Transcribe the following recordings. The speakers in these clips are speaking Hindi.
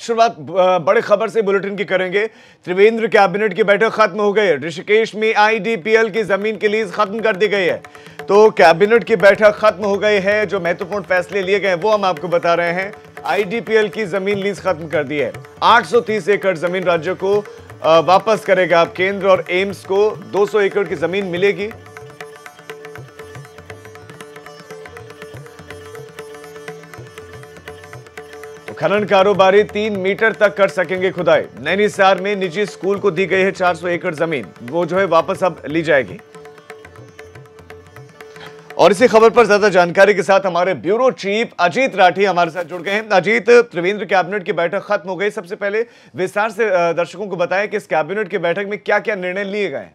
शुरुआत बड़े खबर से बुलेटिन की करेंगे त्रिवेंद्र कैबिनेट की बैठक खत्म हो गई है ऋषिकेश में आईडीपीएल की जमीन की लीज खत्म कर दी गई है तो कैबिनेट की बैठक खत्म हो गई है जो महत्वपूर्ण फैसले लिए गए वो हम आपको बता रहे हैं आईडीपीएल की जमीन लीज खत्म कर दी है 830 एकड़ जमीन राज्य को वापस करेगा आप केंद्र और एम्स को 200 एकड़ की जमीन मिलेगी खनन कारोबारी तीन मीटर तक कर सकेंगे खुदाई नैनीसार में निजी स्कूल को दी गई है 400 एकड़ जमीन वो जो है वापस अब ली जाएगी और इसी खबर पर ज्यादा जानकारी के साथ हमारे ब्यूरो चीफ अजीत राठी हमारे साथ जुड़ गए हैं अजीत त्रिवेंद्र कैबिनेट की बैठक खत्म हो गई सबसे पहले विस्तार से दर्शकों को बताएं कि इस कैबिनेट की बैठक में क्या क्या निर्णय लिए गए हैं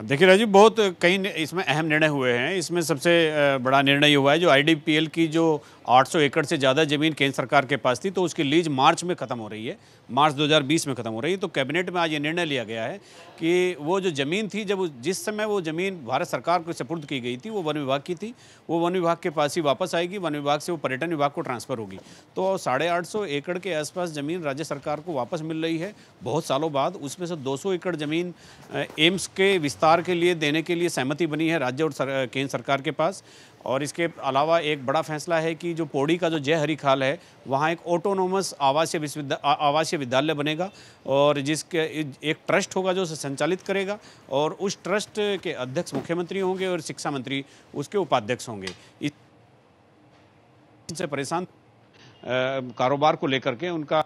देखिए राजीव बहुत कई इसमें अहम निर्णय हुए हैं इसमें सबसे बड़ा निर्णय हुआ है जो आईडीपीएल की जो 800 एकड़ से ज़्यादा ज़मीन केंद्र सरकार के पास थी तो उसकी लीज मार्च में ख़त्म हो रही है मार्च 2020 में ख़त्म हो रही है तो कैबिनेट में आज ये निर्णय लिया गया है कि वो जो ज़मीन थी जब जिस समय वो ज़मीन भारत सरकार को सपुर्द की गई थी वो वन विभाग की थी वो वन विभाग के पास ही वापस आएगी वन विभाग से वो पर्यटन विभाग को ट्रांसफ़र होगी तो साढ़े एकड़ के आसपास ज़मीन राज्य सरकार को वापस मिल रही है बहुत सालों बाद उसमें से दो एकड़ ज़मीन एम्स के विस्तार विस्तार के लिए देने के लिए सहमति बनी है राज्य और केंद्र सरकार के पास और इसके अलावा एक बड़ा फैसला है कि जो पौड़ी का जो जय हरी खाल है वहाँ एक ऑटोनोमस आवासीय विश्वविद्या आवासीय विद्यालय बनेगा और जिसके एक ट्रस्ट होगा जो संचालित करेगा और उस ट्रस्ट के अध्यक्ष मुख्यमंत्री होंगे और शिक्षा मंत्री उसके उपाध्यक्ष होंगे इससे परेशान कारोबार को लेकर के उनका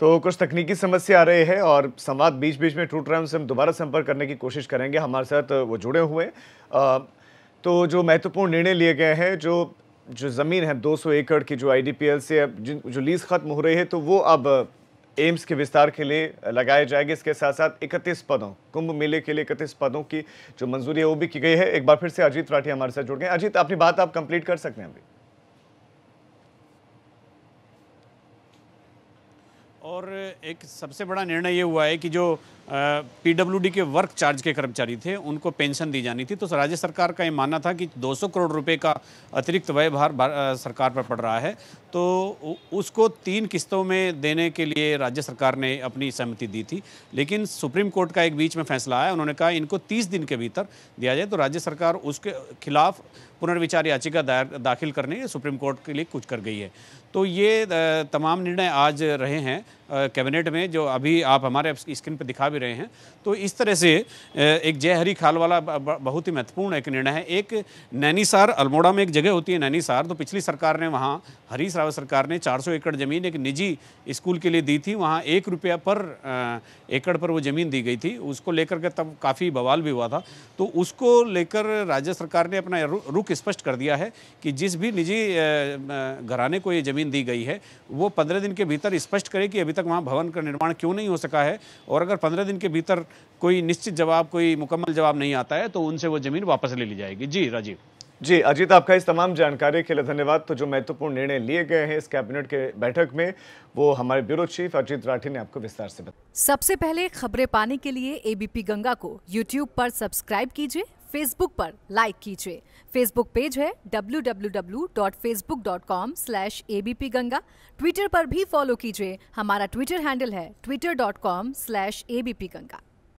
तो कुछ तकनीकी समस्या आ रही है और संवाद बीच बीच में टूट रहा है उनसे हम दोबारा संपर्क करने की कोशिश करेंगे हमारे साथ वो जुड़े हुए आ, तो जो महत्वपूर्ण निर्णय लिए गए हैं जो जो ज़मीन है 200 एकड़ की जो आई एल से अब जो लीज खत्म हो रही है तो वो अब एम्स के विस्तार के लिए लगाए जाएंगे इसके साथ साथ इकतीस पदों कुंभ मेले के लिए इकतीस पदों की जो मंजूरी है वो भी की गई है एक बार फिर से अजीत राठी हमारे साथ जुड़ गए अजीत अपनी बात आप कंप्लीट कर सकते हैं अभी और एक सबसे बड़ा निर्णय ये हुआ है कि जो पीडब्ल्यूडी के वर्क चार्ज के कर्मचारी थे उनको पेंशन दी जानी थी तो राज्य सरकार का ये मानना था कि 200 करोड़ रुपए का अतिरिक्त व्यय भार, सरकार पर पड़ रहा है तो उसको तीन किस्तों में देने के लिए राज्य सरकार ने अपनी सहमति दी थी लेकिन सुप्रीम कोर्ट का एक बीच में फैसला आया उन्होंने कहा इनको तीस दिन के भीतर दिया जाए तो राज्य सरकार उसके खिलाफ पुनर्विचार याचिका दायर दाखिल करने सुप्रीम कोर्ट के लिए कुछ कर गई है तो ये तमाम निर्णय आज रहे हैं कैबिनेट में जो अभी आप हमारे स्क्रीन पर दिखा भी रहे हैं तो इस तरह से एक जयहरी खाल वाला बहुत ही महत्वपूर्ण एक निर्णय है एक नैनीसार अल्मोड़ा में एक जगह होती है नैनीसार तो पिछली सरकार ने वहाँ हरीश रावत सरकार ने 400 एकड़ ज़मीन एक निजी स्कूल के लिए दी थी वहाँ एक रुपया पर एकड़ पर वो ज़मीन दी गई थी उसको लेकर के तब काफ़ी बवाल भी हुआ था तो उसको लेकर राज्य सरकार ने अपना रुख स्पष्ट कर दिया है कि जिस भी निजी घराने को ये ज़मीन दी गई है वो पंद्रह दिन के भीतर स्पष्ट करे कि अभी तक वहाँ भवन का निर्माण क्यों नहीं हो सका है और अगर पंद्रह पंद्रह दिन के भीतर कोई निश्चित जवाब कोई मुकम्मल जवाब नहीं आता है तो उनसे वो जमीन वापस ले ली जाएगी जी राजीव जी अजीत आपका इस तमाम जानकारी के लिए धन्यवाद तो जो महत्वपूर्ण निर्णय लिए गए हैं इस कैबिनेट के बैठक में वो हमारे ब्यूरो चीफ अजीत राठी ने आपको विस्तार से बताया सबसे पहले खबरें पाने के लिए एबीपी गंगा को यूट्यूब पर सब्सक्राइब कीजिए फेसबुक पर लाइक कीजिए फेसबुक पेज है www.facebook.com/abpganga ट्विटर पर भी फॉलो कीजिए हमारा ट्विटर हैंडल है twitter.com/abpganga